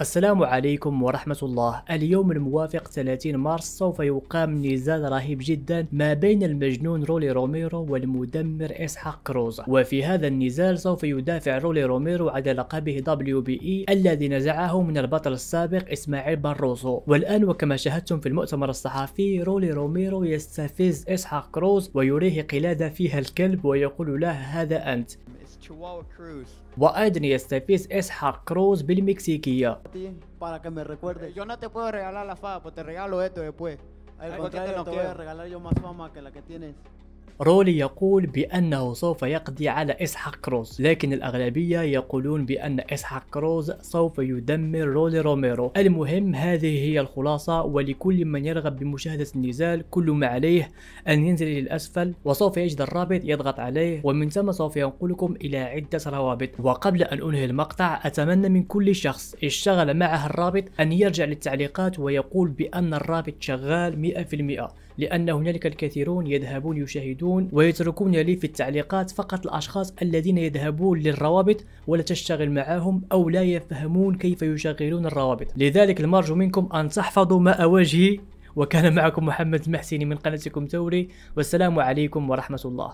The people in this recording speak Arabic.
السلام عليكم ورحمة الله اليوم الموافق 30 مارس سوف يقام نزال رهيب جدا ما بين المجنون رولي روميرو والمدمر إسحاق كروز وفي هذا النزال سوف يدافع رولي روميرو على لقبه دبليو بي اي الذي نزعه من البطل السابق إسماعيل باروسو والآن وكما شاهدتم في المؤتمر الصحفي رولي روميرو يستفز إسحاق كروز ويريه قلادة فيها الكلب ويقول له هذا أنت Cruz وأيضا يستفيز إسحاق كروز بالمكسيكية para que me recuerde. Yo no te puedo regalar la fama, pues te regalo esto después. Al contrario, te voy a regalar yo más fama que la que tienes. رولي يقول بأنه سوف يقضي على إسحاق كروز لكن الأغلبية يقولون بأن إسحاق كروز سوف يدمر رولي روميرو المهم هذه هي الخلاصة ولكل من يرغب بمشاهدة النزال كل ما عليه أن ينزل إلى الأسفل وسوف يجد الرابط يضغط عليه ومن ثم سوف ينقلكم إلى عدة روابط وقبل أن أنهي المقطع أتمنى من كل شخص اشتغل معه الرابط أن يرجع للتعليقات ويقول بأن الرابط شغال 100% لأن هنالك الكثيرون يذهبون يشاهدون ويتركون لي في التعليقات فقط الأشخاص الذين يذهبون للروابط ولا تشتغل معهم أو لا يفهمون كيف يشغلون الروابط لذلك المرجو منكم أن تحفظوا ماء وجهي وكان معكم محمد المحسيني من قناتكم توري والسلام عليكم ورحمة الله